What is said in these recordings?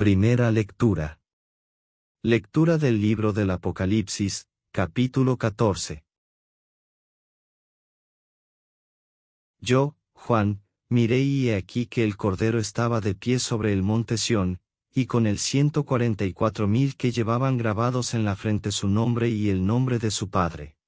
Primera lectura. Lectura del libro del Apocalipsis, capítulo 14. Yo, Juan, miré y he aquí que el Cordero estaba de pie sobre el monte Sión, y con el ciento mil que llevaban grabados en la frente su nombre y el nombre de su Padre.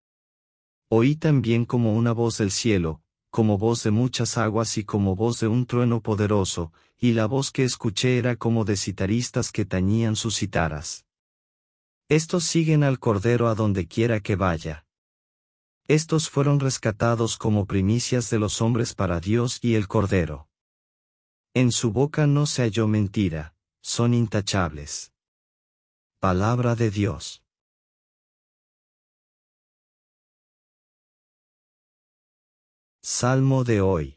Oí también como una voz del cielo, como voz de muchas aguas y como voz de un trueno poderoso, y la voz que escuché era como de citaristas que tañían sus citaras. Estos siguen al Cordero a donde quiera que vaya. Estos fueron rescatados como primicias de los hombres para Dios y el Cordero. En su boca no se halló mentira, son intachables. Palabra de Dios. Salmo de hoy.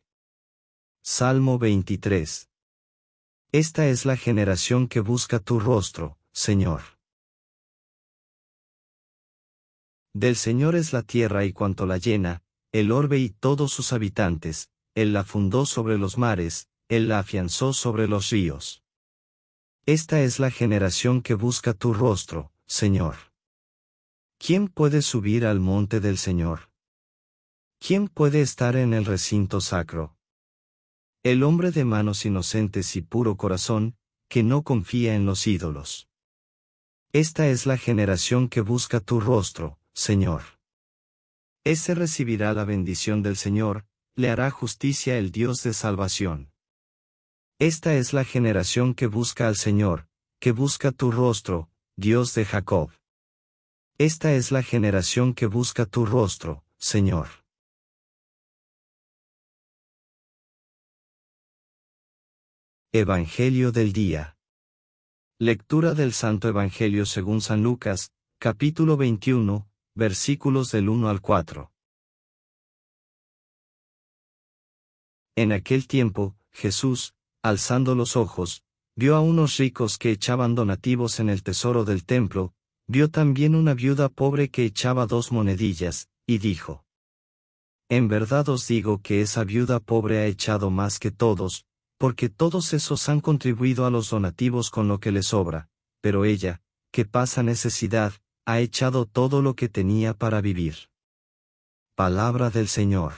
Salmo 23. Esta es la generación que busca tu rostro, Señor. Del Señor es la tierra y cuanto la llena, el orbe y todos sus habitantes, Él la fundó sobre los mares, Él la afianzó sobre los ríos. Esta es la generación que busca tu rostro, Señor. ¿Quién puede subir al monte del Señor? ¿Quién puede estar en el recinto sacro? El hombre de manos inocentes y puro corazón, que no confía en los ídolos. Esta es la generación que busca tu rostro, Señor. Ese recibirá la bendición del Señor, le hará justicia el Dios de salvación. Esta es la generación que busca al Señor, que busca tu rostro, Dios de Jacob. Esta es la generación que busca tu rostro, Señor. Evangelio del Día. Lectura del Santo Evangelio según San Lucas, capítulo 21, versículos del 1 al 4. En aquel tiempo, Jesús, alzando los ojos, vio a unos ricos que echaban donativos en el tesoro del templo, vio también una viuda pobre que echaba dos monedillas, y dijo, En verdad os digo que esa viuda pobre ha echado más que todos, porque todos esos han contribuido a los donativos con lo que les sobra, pero ella, que pasa necesidad, ha echado todo lo que tenía para vivir. Palabra del Señor.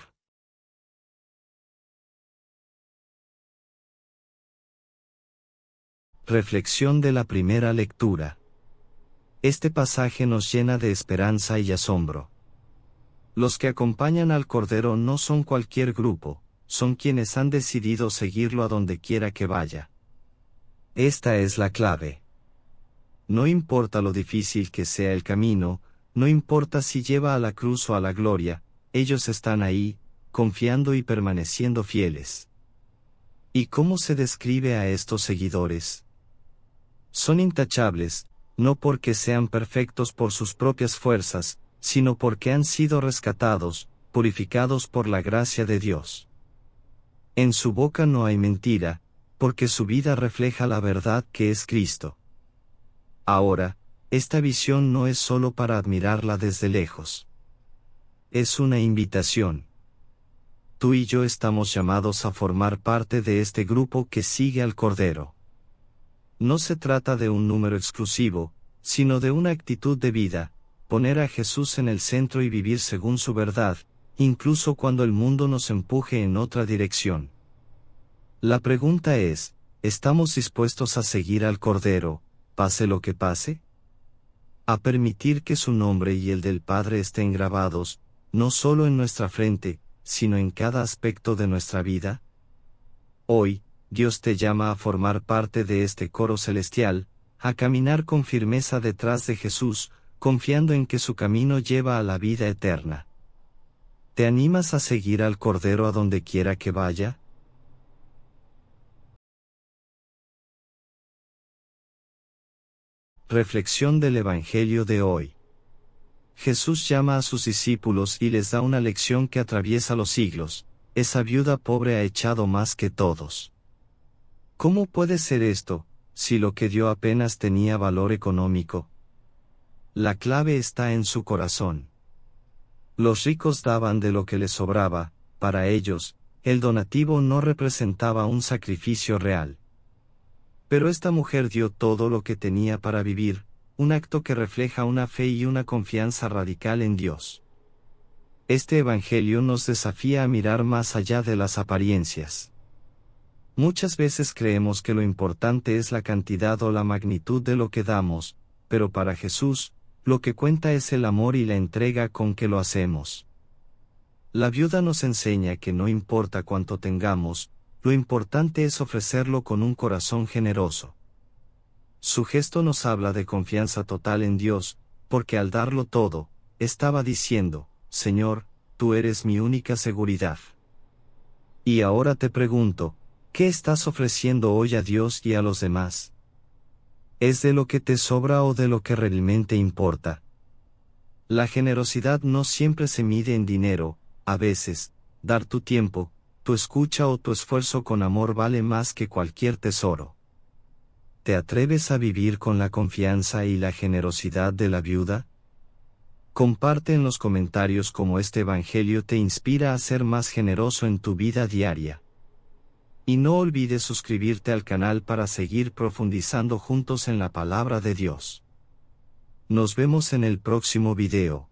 Reflexión de la primera lectura. Este pasaje nos llena de esperanza y asombro. Los que acompañan al Cordero no son cualquier grupo, son quienes han decidido seguirlo a donde quiera que vaya. Esta es la clave. No importa lo difícil que sea el camino, no importa si lleva a la cruz o a la gloria, ellos están ahí, confiando y permaneciendo fieles. ¿Y cómo se describe a estos seguidores? Son intachables, no porque sean perfectos por sus propias fuerzas, sino porque han sido rescatados, purificados por la gracia de Dios. En su boca no hay mentira, porque su vida refleja la verdad que es Cristo. Ahora, esta visión no es sólo para admirarla desde lejos. Es una invitación. Tú y yo estamos llamados a formar parte de este grupo que sigue al Cordero. No se trata de un número exclusivo, sino de una actitud de vida, poner a Jesús en el centro y vivir según su verdad, incluso cuando el mundo nos empuje en otra dirección. La pregunta es, ¿estamos dispuestos a seguir al Cordero, pase lo que pase? A permitir que su nombre y el del Padre estén grabados, no solo en nuestra frente, sino en cada aspecto de nuestra vida? Hoy, Dios te llama a formar parte de este coro celestial, a caminar con firmeza detrás de Jesús, confiando en que su camino lleva a la vida eterna. ¿Te animas a seguir al Cordero a donde quiera que vaya? Reflexión del Evangelio de hoy. Jesús llama a sus discípulos y les da una lección que atraviesa los siglos, esa viuda pobre ha echado más que todos. ¿Cómo puede ser esto, si lo que dio apenas tenía valor económico? La clave está en su corazón. Los ricos daban de lo que les sobraba, para ellos, el donativo no representaba un sacrificio real. Pero esta mujer dio todo lo que tenía para vivir, un acto que refleja una fe y una confianza radical en Dios. Este Evangelio nos desafía a mirar más allá de las apariencias. Muchas veces creemos que lo importante es la cantidad o la magnitud de lo que damos, pero para Jesús, lo que cuenta es el amor y la entrega con que lo hacemos. La viuda nos enseña que no importa cuánto tengamos, lo importante es ofrecerlo con un corazón generoso. Su gesto nos habla de confianza total en Dios, porque al darlo todo, estaba diciendo, Señor, tú eres mi única seguridad. Y ahora te pregunto, ¿qué estás ofreciendo hoy a Dios y a los demás? es de lo que te sobra o de lo que realmente importa. La generosidad no siempre se mide en dinero, a veces, dar tu tiempo, tu escucha o tu esfuerzo con amor vale más que cualquier tesoro. ¿Te atreves a vivir con la confianza y la generosidad de la viuda? Comparte en los comentarios cómo este Evangelio te inspira a ser más generoso en tu vida diaria. Y no olvides suscribirte al canal para seguir profundizando juntos en la palabra de Dios. Nos vemos en el próximo video.